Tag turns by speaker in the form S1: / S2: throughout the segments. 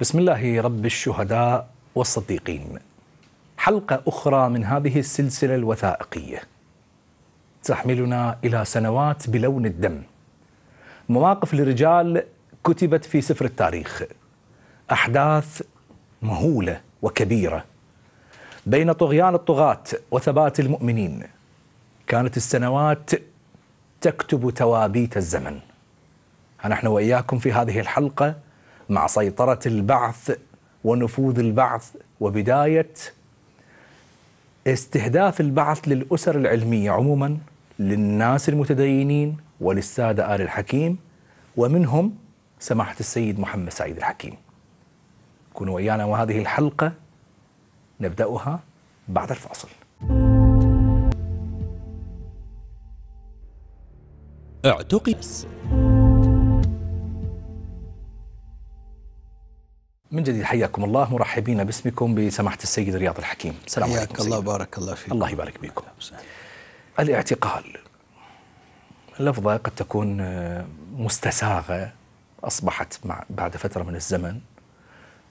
S1: بسم الله رب الشهداء والصديقين حلقة أخرى من هذه السلسلة الوثائقية تحملنا إلى سنوات بلون الدم مواقف لرجال كتبت في سفر التاريخ أحداث مهولة وكبيرة بين طغيان الطغاة وثبات المؤمنين كانت السنوات تكتب توابيت الزمن نحن وإياكم في هذه الحلقة مع سيطرة البعث ونفوذ البعث وبداية استهداف البعث للأسر العلمية عموما للناس المتدينين وللسادة آل الحكيم ومنهم سماحة السيد محمد سعيد الحكيم كونوا ويانا وهذه الحلقة نبدأها بعد الفاصل اعتقد من جديد حياكم الله مرحبين باسمكم بسماحة السيد رياض الحكيم السلام عليكم حياك الله سيد. بارك الله فيك الله يبارك بكم الاعتقال لفظة قد تكون آه، مستساغة أصبحت مع بعد فترة من الزمن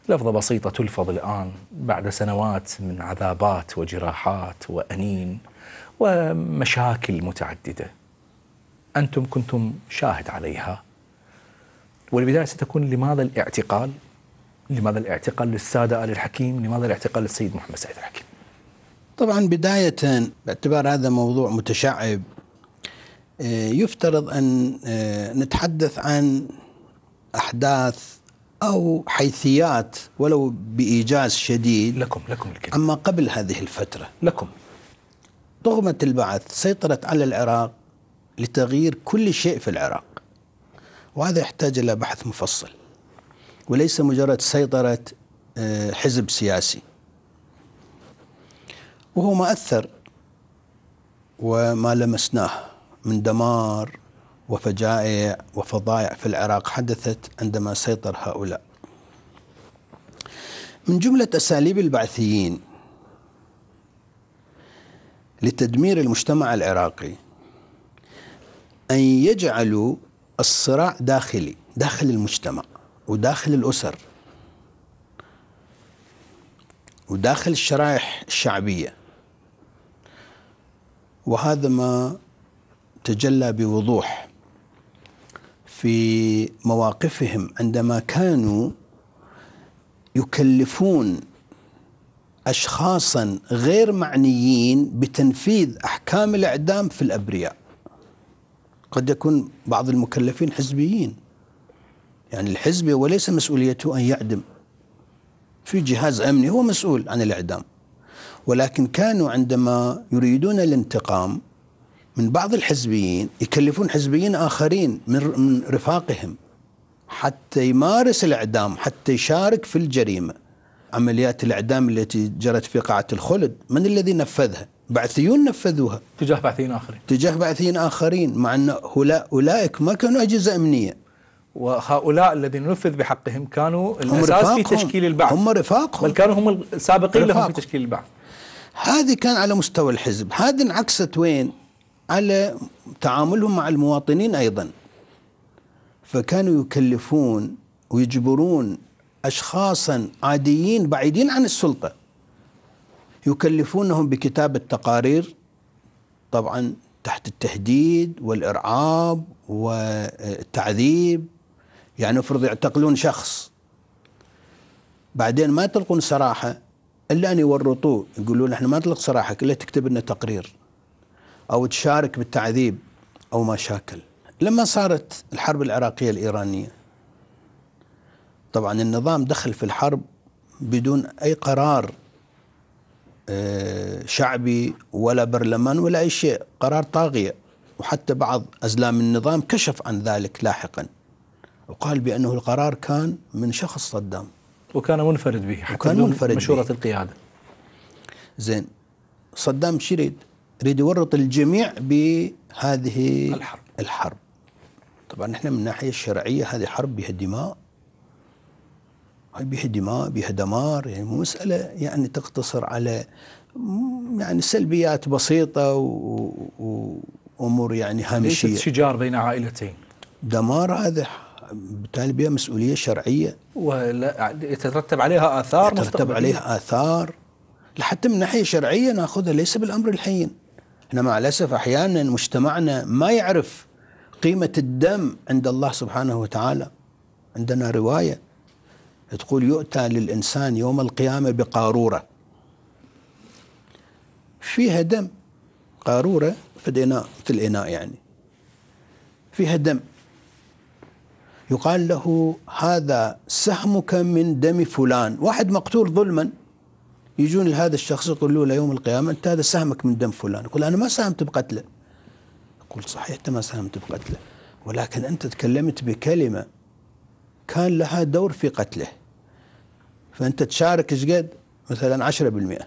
S1: لفظة بسيطة تلفظ الآن بعد سنوات من عذابات وجراحات وأنين ومشاكل متعددة أنتم كنتم شاهد عليها والبداية ستكون لماذا الاعتقال لماذا الاعتقال
S2: للسادة آل الحكيم لماذا الاعتقال للسيد محمد سعيد الحكيم طبعا بداية باعتبار هذا موضوع متشعب آه، يفترض أن آه، نتحدث عن أحداث أو حيثيات ولو بإيجاز شديد لكم لكم الكلمة أما قبل هذه الفترة لكم طغمة البعث سيطرت على العراق لتغيير كل شيء في العراق وهذا يحتاج إلى بحث مفصل وليس مجرد سيطرة آه، حزب سياسي وهو ما أثر وما لمسناه من دمار وفجائع وفضائع في العراق حدثت عندما سيطر هؤلاء من جملة أساليب البعثيين لتدمير المجتمع العراقي أن يجعلوا الصراع داخلي داخل المجتمع وداخل الأسر وداخل الشرائح الشعبية وهذا ما تجلى بوضوح في مواقفهم عندما كانوا يكلفون اشخاصا غير معنيين بتنفيذ احكام الاعدام في الابرياء. قد يكون بعض المكلفين حزبيين يعني الحزب هو ليس مسؤوليته أن يعدم في جهاز أمني هو مسؤول عن الإعدام ولكن كانوا عندما يريدون الانتقام من بعض الحزبيين يكلفون حزبيين آخرين من رفاقهم حتى يمارس الإعدام حتى يشارك في الجريمة عمليات الإعدام التي جرت في قاعة الخلد من الذي نفذها بعثيون نفذوها
S1: تجاه بعثيين آخرين
S2: تجاه بعثيين آخرين مع أن أولئك ما كانوا أجهزة أمنية
S1: وهؤلاء الذين نفذ بحقهم كانوا الاساس في تشكيل
S2: البعث هم رفاقهم بل كانوا هم السابقين رفاقهم. لهم في تشكيل البعث هذه كان على مستوى الحزب هذه انعكست وين على تعاملهم مع المواطنين ايضا فكانوا يكلفون ويجبرون اشخاصا عاديين بعيدين عن السلطه يكلفونهم بكتابه تقارير طبعا تحت التهديد والارعاب والتعذيب يعني افرض يعتقلون شخص بعدين ما يطلقون سراحة الا ان يورطوه يقولون احنا ما نطلق سراحك الا تكتب لنا تقرير او تشارك بالتعذيب او مشاكل لما صارت الحرب العراقيه الايرانيه طبعا النظام دخل في الحرب بدون اي قرار آه، شعبي ولا برلمان ولا اي شيء قرار طاغيه وحتى بعض ازلام النظام كشف عن ذلك لاحقا وقال بأنه القرار كان من شخص صدام وكان منفرد به حتى وكان منفرد مشورة به. القيادة زين صدام شو يريد؟ يريد يورط الجميع بهذه الحرب الحرب طبعا نحن من الناحية الشرعية هذه حرب بها دماء بها دماء بها دمار يعني مو مسألة يعني تقتصر على يعني سلبيات بسيطة وأمور يعني هامشية ليست
S1: شجار بين عائلتين
S2: دمار هذا بالتالي بها مسؤوليه شرعيه ولا يترتب عليها اثار يترتب عليها اثار لحتى من ناحيه شرعيه ناخذها ليس بالامر الحين احنا مع الاسف احيانا مجتمعنا ما يعرف قيمه الدم عند الله سبحانه وتعالى عندنا روايه تقول يؤتى للانسان يوم القيامه بقاروره فيها دم قاروره في الاناء في الاناء يعني فيها دم يقال له هذا سهمك من دم فلان واحد مقتول ظلما يجون لهذا الشخص يقولوا له يوم القيامة أنت هذا سهمك من دم فلان يقول أنا ما ساهمت بقتله يقول صحيح أنت ما ساهمت بقتله ولكن أنت تكلمت بكلمة كان لها دور في قتله فأنت تشارك ايش قد؟ مثلا 10%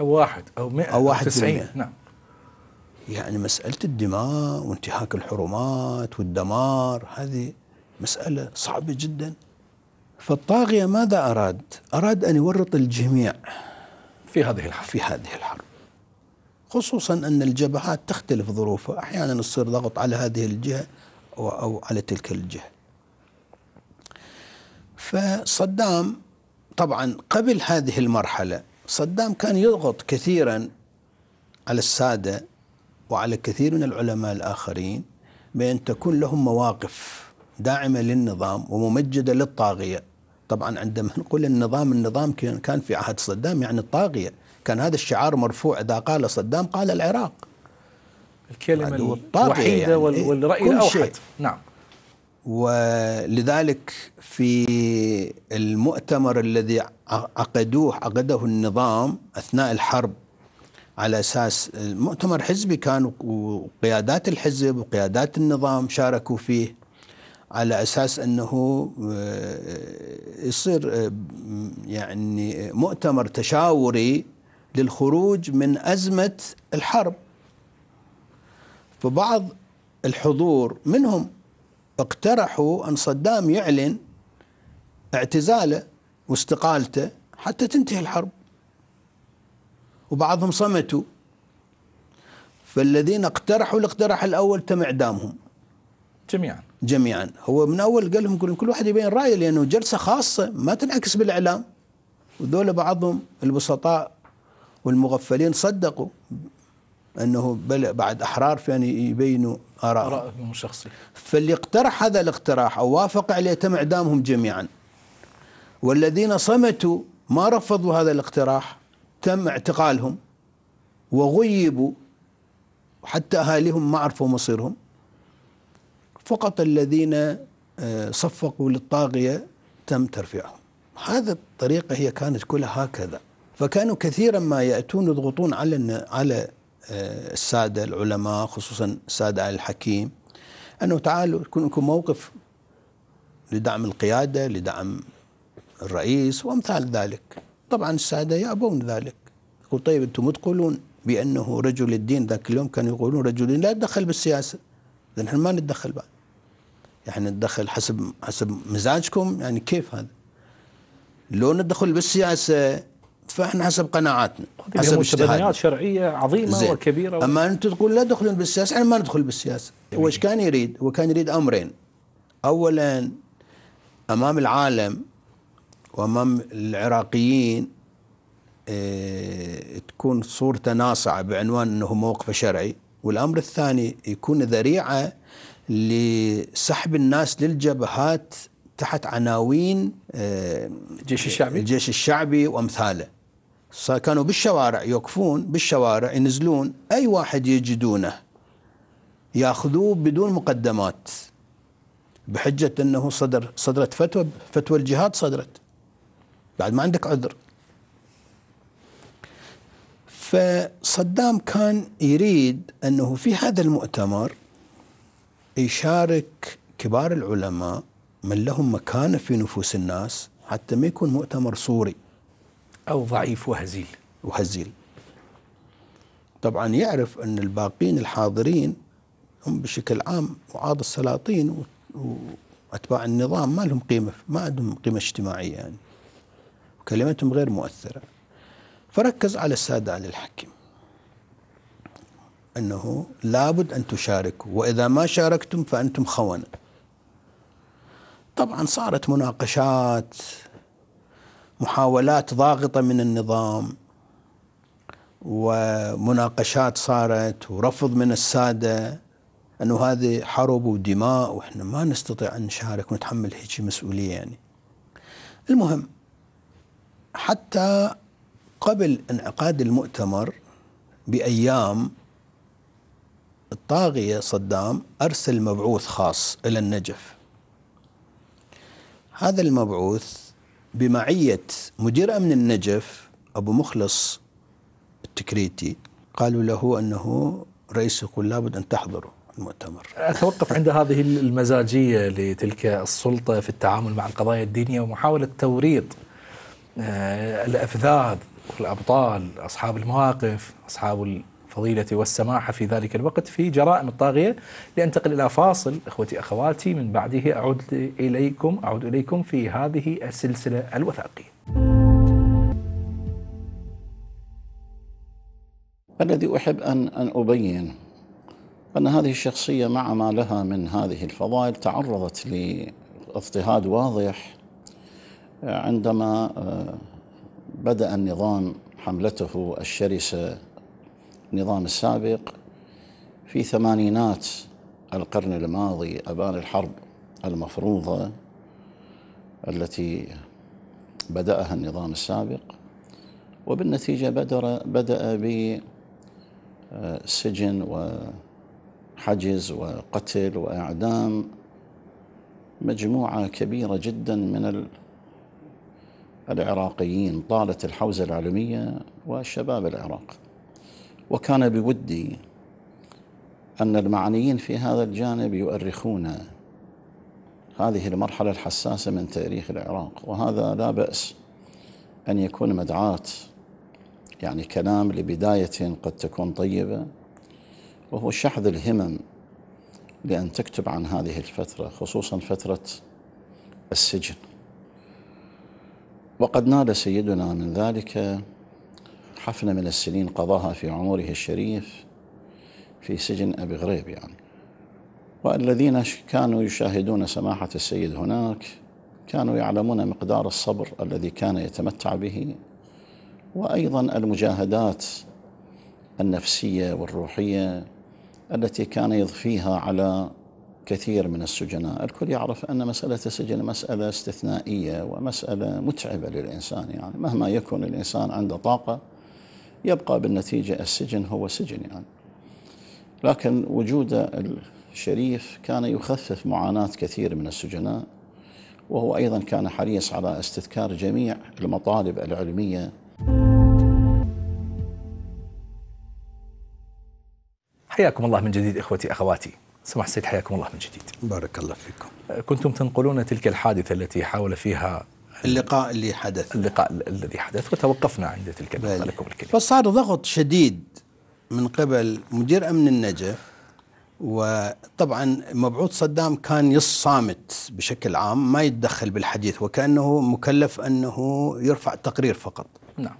S1: أو واحد أو 100 أو واحد 90 نعم
S2: يعني مسألة الدماء وانتهاك الحرمات والدمار هذه مسألة صعبة جدا فالطاغية ماذا أراد؟ أراد أن يورط الجميع في هذه الحرب في هذه الحرب خصوصا أن الجبهات تختلف ظروفها أحيانا يصير ضغط على هذه الجهة أو, على تلك الجهة فصدام طبعا قبل هذه المرحلة صدام كان يضغط كثيرا على السادة وعلى كثير من العلماء الآخرين بأن تكون لهم مواقف داعمة للنظام وممجدة للطاغية طبعا عندما نقول النظام النظام كان في عهد صدام يعني الطاغية كان هذا الشعار مرفوع إذا قال صدام قال العراق الكلمة الوحيدة يعني إيه، والرأي الأوحد شيء. نعم ولذلك في المؤتمر الذي عقدوه عقده النظام أثناء الحرب على أساس مؤتمر حزبي كان وقيادات الحزب وقيادات النظام شاركوا فيه على اساس انه آه، يصير آه، يعني مؤتمر تشاوري للخروج من ازمه الحرب فبعض الحضور منهم اقترحوا ان صدام يعلن اعتزاله واستقالته حتى تنتهي الحرب وبعضهم صمتوا فالذين اقترحوا الاقتراح الاول تم اعدامهم جميعا جميعا هو من أول قال لهم كل واحد يبين رأيه لأنه جلسة خاصة ما تنعكس بالإعلام وذول بعضهم البسطاء والمغفلين صدقوا أنه بل بعد أحرار في أن يبينوا آرائهم آرائهم فاللي اقترح هذا الاقتراح أو وافق عليه تم إعدامهم جميعا والذين صمتوا ما رفضوا هذا الاقتراح تم اعتقالهم وغيبوا حتى أهاليهم ما عرفوا مصيرهم فقط الذين آه، صفقوا للطاغية تم ترفيعهم هذا الطريقة هي كانت كلها هكذا فكانوا كثيرا ما يأتون يضغطون على على آه، السادة العلماء خصوصا السادة على الحكيم أنه تعالوا يكون لكم موقف لدعم القيادة لدعم الرئيس وأمثال ذلك طبعا السادة يأبون ذلك يقول طيب أنتم مو تقولون بأنه رجل الدين ذاك اليوم كانوا يقولون رجل الدين لا يتدخل بالسياسة نحن ما نتدخل بعد يعني الدخل حسب حسب مزاجكم يعني كيف هذا لو ندخل بالسياسه فاحنا حسب قناعاتنا حسب مستبدلات شرعيه عظيمه وكبيره اما انت تقول لا تدخلون بالسياسه احنا ما ندخل بالسياسه هو يعني طيب. ايش كان يريد؟ هو كان يريد امرين اولا امام العالم وامام العراقيين إيه تكون صورته ناصعه بعنوان انه موقفه شرعي والامر الثاني يكون ذريعه لسحب الناس للجبهات تحت عناوين آه، الجيش الشعبي الجيش الشعبي وامثاله كانوا بالشوارع يوقفون بالشوارع ينزلون اي واحد يجدونه ياخذوه بدون مقدمات بحجه انه صدر صدرت فتوى فتوى الجهاد صدرت بعد ما عندك عذر فصدام كان يريد انه في هذا المؤتمر يشارك كبار العلماء من لهم مكانه في نفوس الناس حتى ما يكون مؤتمر صوري او ضعيف وهزيل وهزيل طبعا يعرف ان الباقين الحاضرين هم بشكل عام وعاد السلاطين واتباع النظام ما لهم قيمه ما عندهم قيمه اجتماعيه يعني وكلمتهم غير مؤثره فركز على الساده على الحكيم أنه لابد أن تشاركوا وإذا ما شاركتم فأنتم خونة طبعا صارت مناقشات محاولات ضاغطة من النظام ومناقشات صارت ورفض من السادة أنه هذه حرب ودماء وإحنا ما نستطيع أن نشارك ونتحمل هيك مسؤولية يعني المهم حتى قبل انعقاد المؤتمر بأيام الطاغية صدام أرسل مبعوث خاص إلى النجف هذا المبعوث بمعية مدير أمن النجف أبو مخلص التكريتي قالوا له أنه رئيس يقول لابد أن تحضروا المؤتمر
S1: أتوقف عند هذه المزاجية لتلك السلطة في التعامل مع القضايا الدينية ومحاولة توريط آه، الأفذاذ والأبطال أصحاب المواقف أصحاب الفضيلة والسماحة في ذلك الوقت في جرائم الطاغية لأنتقل إلى فاصل إخوتي أخواتي من بعده أعود إليكم أعود إليكم في هذه السلسلة الوثائقية
S3: الذي أحب أن أن أبين أن هذه الشخصية مع ما لها من هذه الفضائل تعرضت لاضطهاد واضح آه، عندما آه، بدأ النظام حملته الشرسة النظام السابق في ثمانينات القرن الماضي أبان الحرب المفروضة التي بدأها النظام السابق وبالنتيجة بدر بدأ بسجن آه، وحجز وقتل وإعدام مجموعة كبيرة جدا من العراقيين طالت الحوزة العلمية والشباب العراق وكان بودي أن المعنيين في هذا الجانب يؤرخون هذه المرحلة الحساسة من تاريخ العراق وهذا لا بأس أن يكون مدعاة يعني كلام لبداية قد تكون طيبة وهو شحذ الهمم لأن تكتب عن هذه الفترة خصوصا فترة السجن وقد نال سيدنا من ذلك حفنة من السنين قضاها في عمره الشريف في سجن أبي غريب يعني والذين كانوا يشاهدون سماحة السيد هناك كانوا يعلمون مقدار الصبر الذي كان يتمتع به وأيضا المجاهدات النفسية والروحية التي كان يضفيها على كثير من السجناء الكل يعرف أن مسألة السجن مسألة استثنائية ومسألة متعبة للإنسان يعني مهما يكون الإنسان عنده طاقة يبقى بالنتيجة السجن هو سجن يعني لكن وجود الشريف كان يخفف معاناة كثير من السجناء وهو أيضا كان حريص على استذكار جميع المطالب العلمية
S1: حياكم الله من جديد إخوتي أخواتي سمح سيد حياكم الله من جديد بارك الله فيكم كنتم تنقلون تلك الحادثة التي حاول فيها اللقاء اللي حدث اللقاء
S2: الذي حدث وتوقفنا عند تلك النقطة لكم الكلمة فصار ضغط شديد من قبل مدير أمن النجف وطبعا مبعوث صدام كان صامت بشكل عام ما يتدخل بالحديث وكأنه مكلف أنه يرفع التقرير فقط نعم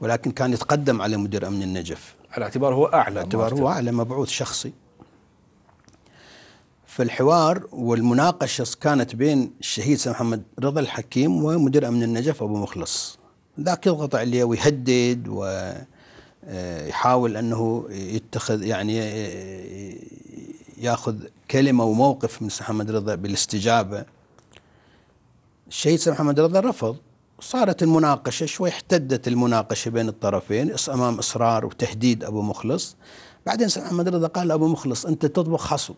S2: ولكن كان يتقدم على مدير أمن النجف على اعتبار هو أعلى اعتباره اعتبار هو أعلى مبعوث شخصي فالحوار والمناقشة كانت بين الشهيد سيد محمد رضا الحكيم ومدير أمن النجف أبو مخلص ذاك يضغط عليه ويهدد ويحاول آه، أنه يتخذ يعني آه، ياخذ كلمة وموقف من سيد محمد رضا بالاستجابة الشهيد سيد محمد رضا رفض صارت المناقشة شوي احتدت المناقشة بين الطرفين أمام إصرار وتهديد أبو مخلص بعدين سيد محمد رضا قال أبو مخلص أنت تطبخ حصو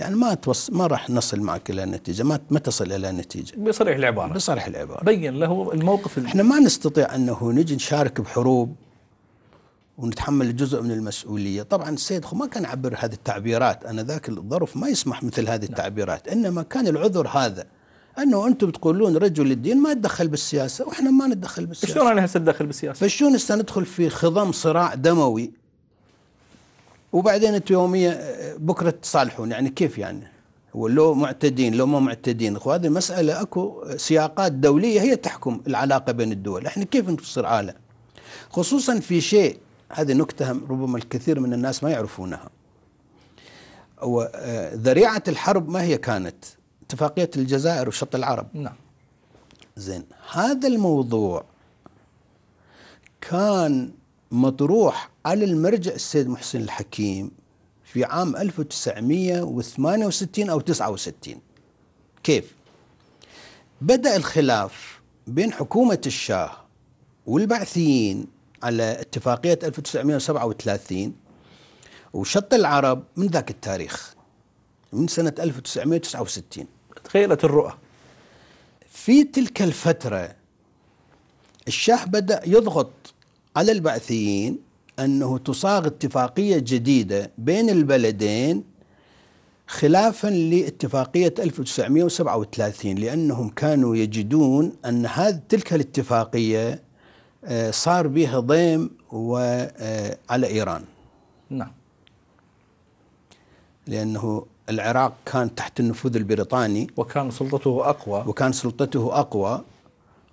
S2: يعني ما توص ما راح نصل معك الى نتيجه ما ما تصل الى نتيجه
S1: بصريح العباره بصريح
S2: العباره بين له الموقف احنا ما نستطيع انه نجي نشارك بحروب ونتحمل جزء من المسؤوليه طبعا السيد خو ما كان يعبر هذه التعبيرات انا ذاك الظرف ما يسمح مثل هذه نعم. التعبيرات انما كان العذر هذا انه انتم تقولون رجل الدين ما يتدخل بالسياسه واحنا ما نتدخل بالسياسه شلون انا هسه اتدخل بالسياسه؟ فشلون هسه ندخل في خضم صراع دموي وبعدين انتم يوميا بكره تصالحون يعني كيف يعني؟ ولو معتدين لو ما معتدين هذه مساله اكو سياقات دوليه هي تحكم العلاقه بين الدول، احنا كيف نصير عاله؟ خصوصا في شيء هذه نكته ربما الكثير من الناس ما يعرفونها. آه، ذريعه الحرب ما هي كانت؟ اتفاقيه الجزائر وشط العرب. نعم. زين هذا الموضوع كان مطروح على المرجع السيد محسن الحكيم في عام 1968 أو 69 كيف؟ بدأ الخلاف بين حكومة الشاه والبعثيين على اتفاقية 1937 وشط العرب من ذاك التاريخ من سنة 1969 تخيلت الرؤى في تلك الفترة الشاه بدأ يضغط على البعثيين أنه تصاغ اتفاقية جديدة بين البلدين خلافا لاتفاقية 1937 لأنهم كانوا يجدون أن هذه تلك الاتفاقية آه، صار بها ضيم وعلى آه، إيران نعم لأنه العراق كان تحت النفوذ البريطاني وكان سلطته أقوى وكان سلطته أقوى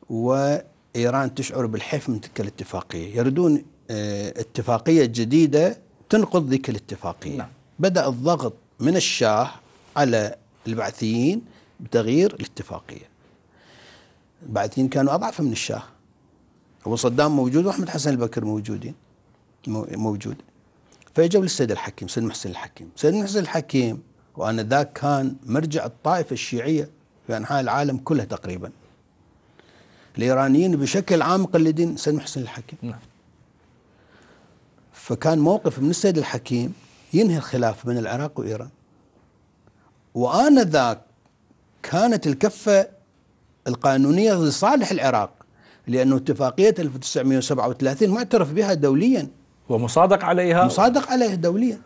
S2: و إيران تشعر بالحيف من تلك الاتفاقية يردون آه، اتفاقية جديدة تنقض ذيك الاتفاقية نعم. بدأ الضغط من الشاه على البعثيين بتغيير الاتفاقية البعثيين كانوا أضعف من الشاه ابو صدام موجود وأحمد حسن البكر موجودين موجود فاجوا للسيد الحكيم سيد محسن الحكيم سيد محسن الحكيم وأنا ذاك كان مرجع الطائفة الشيعية في أنحاء العالم كله تقريباً الايرانيين بشكل عام مقلدين السيد محسن الحكيم نعم فكان موقف من السيد الحكيم ينهي الخلاف بين العراق وايران وانذاك كانت الكفه القانونيه لصالح العراق لانه اتفاقيه 1937 معترف بها دوليا ومصادق عليها مصادق عليها دوليا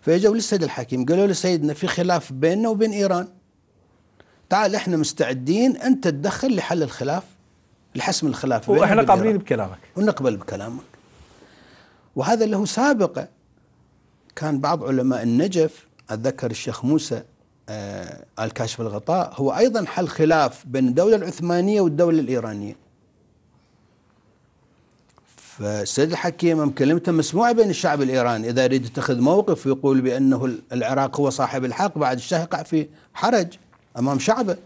S2: فاجوا للسيد الحكيم قالوا له سيدنا في خلاف بيننا وبين ايران تعال احنا مستعدين انت تدخل لحل الخلاف لحسم الخلاف واحنا قابلين بكلامك ونقبل بكلامك وهذا له سابقه كان بعض علماء النجف اتذكر الشيخ موسى آه الكاشف الغطاء هو ايضا حل خلاف بين الدوله العثمانيه والدوله الايرانيه فالسيد الحكيم كلمته مسموعه بين الشعب الايراني اذا يريد يتخذ موقف ويقول بانه العراق هو صاحب الحق بعد الشهر يقع في حرج امام شعبه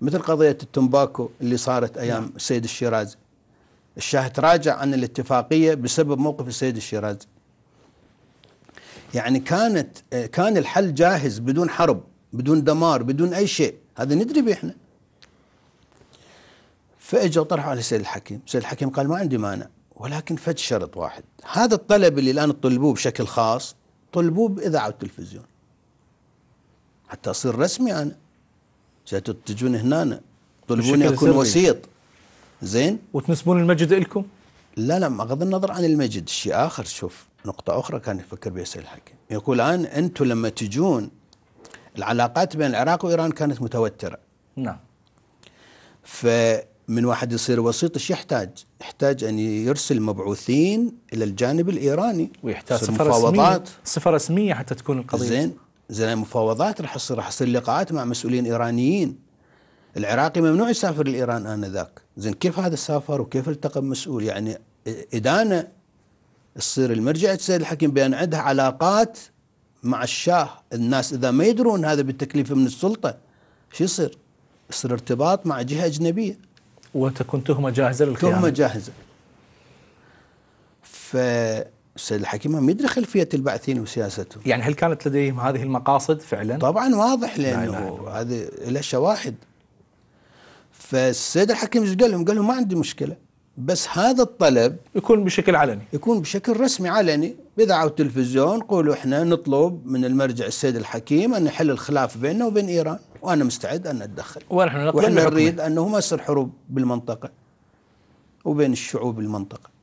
S2: مثل قضية التنباكو اللي صارت أيام نعم. السيد الشيرازي الشاه تراجع عن الاتفاقية بسبب موقف السيد الشيرازي يعني كانت كان الحل جاهز بدون حرب بدون دمار بدون أي شيء هذا ندري به احنا فاجى وطرحه على السيد الحكيم السيد الحكيم قال ما عندي مانع ولكن فد شرط واحد هذا الطلب اللي الآن طلبوه بشكل خاص طلبوه بإذاعة التلفزيون حتى أصير رسمي أنا تجون هنا تطلبوني اكون سرية. وسيط زين وتنسبون المجد لكم؟ لا لا بغض النظر عن المجد شيء اخر شوف نقطة أخرى كان يفكر بها سيد الحكيم يقول الآن أنتم لما تجون العلاقات بين العراق وإيران كانت متوترة نعم فمن واحد يصير وسيط ايش يحتاج؟ يحتاج أن يرسل مبعوثين إلى الجانب الإيراني ويحتاج صفة رسمية صفة رسمية حتى تكون القضية زين زين المفاوضات راح تصير راح تصير لقاءات مع مسؤولين ايرانيين العراقي ممنوع يسافر لايران انذاك زين كيف هذا سافر وكيف التقى بمسؤول يعني ادانه تصير المرجع السيد الحكيم بان عندها علاقات مع الشاه الناس اذا ما يدرون هذا بالتكليف من السلطه شو يصير؟ يصير ارتباط مع جهه اجنبيه وتكون تهمه جاهزه للخيانه تهمه جاهزه ف السيد الحكيم ما يدري خلفية البعثين وسياسته يعني هل كانت لديهم هذه المقاصد فعلا؟ طبعا واضح لأنه هذه له شواهد فالسيد الحكيم ايش قال لهم؟ قال لهم ما عندي مشكلة بس هذا الطلب يكون بشكل علني يكون بشكل رسمي علني بإذاعة التلفزيون قولوا احنا نطلب من المرجع السيد الحكيم أن يحل الخلاف بيننا وبين إيران وأنا مستعد أن أتدخل ونحن نطلب ونحن نريد أنه ما يصير حروب بالمنطقة وبين الشعوب المنطقة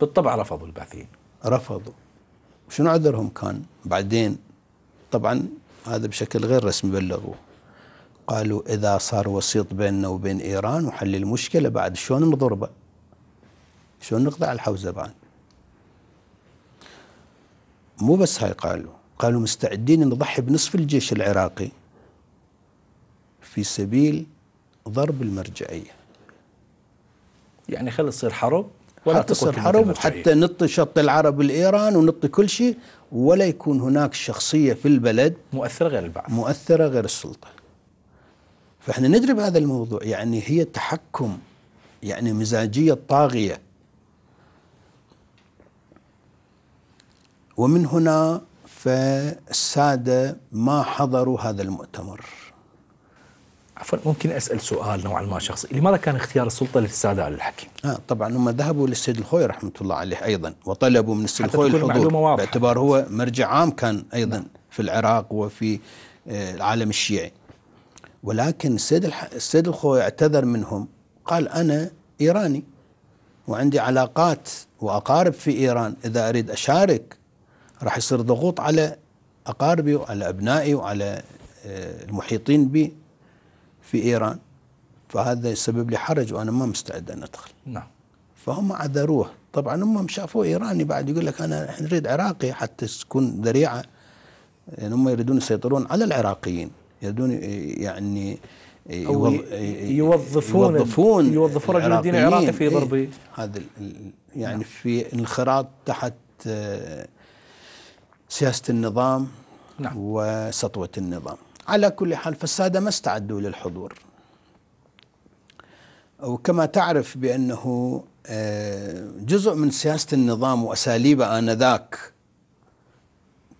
S2: بالطبع رفضوا البعثيين رفضوا شنو عذرهم كان بعدين طبعا هذا بشكل غير رسمي بلغوه قالوا إذا صار وسيط بيننا وبين إيران وحل المشكلة بعد شلون نضربه شلون نقضي على الحوزة بعد مو بس هاي قالوا قالوا مستعدين نضحي بنصف الجيش العراقي في سبيل ضرب المرجعية يعني خلي تصير حرب
S3: ولا تصير حرب حتى
S2: نطي شط العرب الإيران ونطي كل شيء ولا يكون هناك شخصية في البلد مؤثرة غير البعث مؤثرة غير السلطة فإحنا ندري بهذا الموضوع يعني هي تحكم يعني مزاجية طاغية ومن هنا فالسادة ما حضروا هذا المؤتمر عفوا ممكن اسال سؤال نوعا ما شخصي، لماذا كان اختيار السلطه للساده على الحكم؟ آه طبعا هم ذهبوا للسيد الخوي رحمه الله عليه ايضا وطلبوا من السيد الخوي الحضور باعتبار هو مرجع عام كان ايضا نعم. في العراق وفي آه، العالم الشيعي. ولكن السيد الح... السيد الخوي اعتذر منهم قال انا ايراني وعندي علاقات واقارب في ايران اذا اريد اشارك راح يصير ضغوط على اقاربي وعلى ابنائي وعلى آه، المحيطين بي في إيران فهذا يسبب لي حرج وأنا ما مستعد أن أدخل نعم فهم عذروه طبعا هم شافوه إيراني بعد يقول لك أنا نريد عراقي حتى تكون ذريعة يعني هم يريدون يسيطرون على العراقيين يريدون يعني يوظفون يوظفون يوظفون رجل الدين العراقي في إيه. ضرب إيه هذا يعني نعم. في انخراط تحت آه، سياسه النظام نعم. وسطوه النظام على كل حال فالسادة ما استعدوا للحضور وكما تعرف بأنه آه، جزء من سياسة النظام وأساليبه آنذاك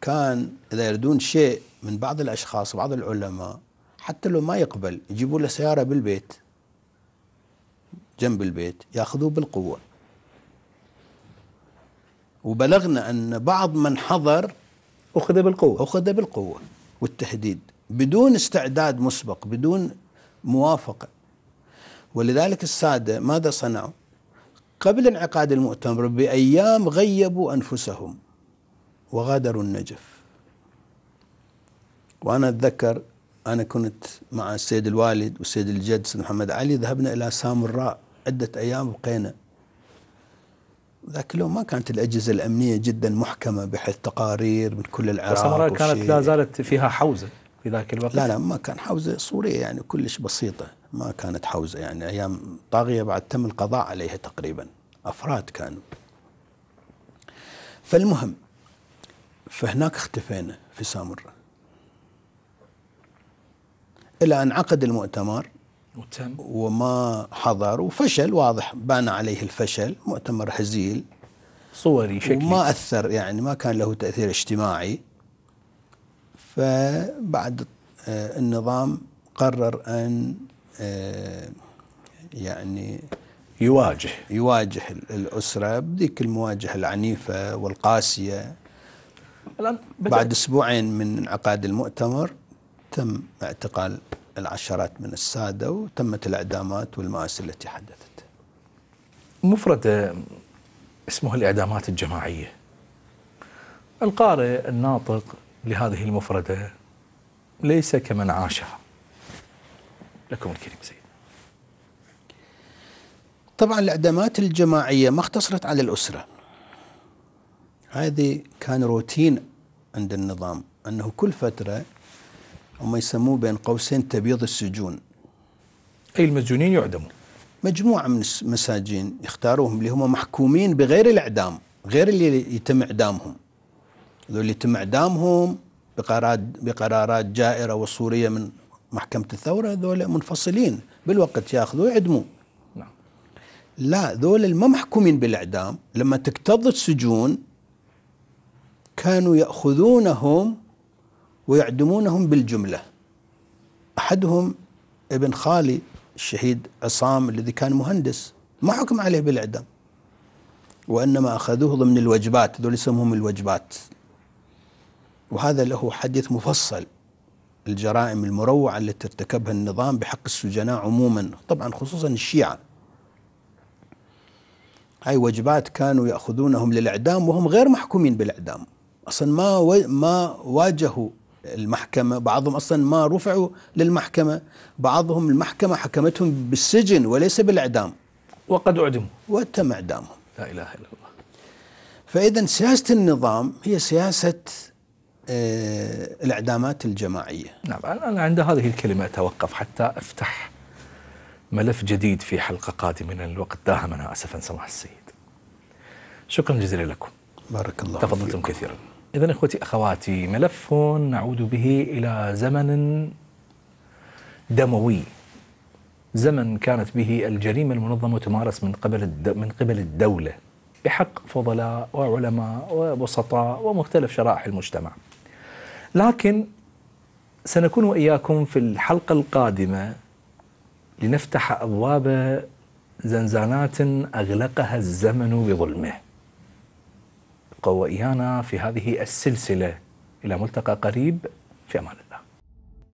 S2: كان إذا يردون شيء من بعض الأشخاص بعض العلماء حتى لو ما يقبل يجيبوا له سيارة بالبيت جنب البيت ياخذوه بالقوة وبلغنا أن بعض من حضر أخذ بالقوة أخذ بالقوة والتهديد بدون استعداد مسبق بدون موافقه ولذلك الساده ماذا صنعوا؟ قبل انعقاد المؤتمر بايام غيبوا انفسهم وغادروا النجف وانا اتذكر انا كنت مع السيد الوالد والسيد الجد سيد محمد علي ذهبنا الى سامراء عده ايام بقينا ذاك اليوم ما كانت الاجهزه الامنيه جدا محكمه بحيث تقارير من كل العراق سامراء كانت لا زالت فيها حوزه في ذاك الوقت؟ لا لا ما كان حوزة صورية يعني كلش بسيطة ما كانت حوزة يعني أيام طاغية بعد تم القضاء عليها تقريبا أفراد كانوا فالمهم فهناك اختفينا في سامرة إلى أن عقد المؤتمر وتم وما حضر وفشل واضح بان عليه الفشل مؤتمر هزيل صوري شكلي وما أثر يعني ما كان له تأثير اجتماعي فبعد آه، النظام قرر أن آه، يعني يواجه يواجه الأسرة بذيك المواجهة العنيفة والقاسية
S1: الآن بعد
S2: أسبوعين من انعقاد المؤتمر تم اعتقال العشرات من السادة وتمت الإعدامات والمآسي التي حدثت مفرد آه، اسمه الإعدامات
S1: الجماعية القارئ الناطق لهذه المفردة
S2: ليس كمن عاشها لكم الكريم سيد طبعا الإعدامات الجماعية ما اقتصرت على الأسرة هذه كان روتين عند النظام أنه كل فترة هم يسموه بين قوسين تبيض السجون أي المسجونين يعدموا مجموعة من المساجين يختاروهم اللي هم محكومين بغير الإعدام غير اللي يتم إعدامهم ذول يتم إعدامهم بقرارات بقرارات جائرة وصورية من محكمة الثورة ذول منفصلين بالوقت ياخذوا يعدموا نعم. لا ذول ما محكومين بالإعدام لما تكتظ السجون كانوا يأخذونهم ويعدمونهم بالجملة أحدهم ابن خالي الشهيد عصام الذي كان مهندس ما حكم عليه بالإعدام وإنما أخذوه ضمن الوجبات ذول يسموهم الوجبات وهذا له حديث مفصل الجرائم المروعة التي ارتكبها النظام بحق السجناء عموما طبعا خصوصا الشيعة هاي وجبات كانوا يأخذونهم للإعدام وهم غير محكومين بالإعدام أصلا ما و... ما واجهوا المحكمة بعضهم أصلا ما رفعوا للمحكمة بعضهم المحكمة حكمتهم بالسجن وليس بالإعدام وقد أعدموا وتم إعدامهم
S1: لا إله إلا الله
S2: فإذا سياسة النظام هي سياسة آه، الاعدامات الجماعيه. نعم
S1: انا عند هذه الكلمه اتوقف حتى افتح ملف جديد في حلقه قادمه من الوقت داهمنا اسفا سماح السيد. شكرا جزيلا لكم. بارك الله تفضلتم فيكم. كثيرا. اذا اخوتي اخواتي ملف نعود به الى زمن دموي. زمن كانت به الجريمه المنظمه تمارس من قبل من قبل الدوله بحق فضلاء وعلماء وبسطاء ومختلف شرائح المجتمع. لكن سنكون وإياكم في الحلقة القادمة لنفتح أبواب زنزانات أغلقها الزمن بظلمه ابقوا إيانا في هذه السلسلة إلى ملتقى قريب في أمان الله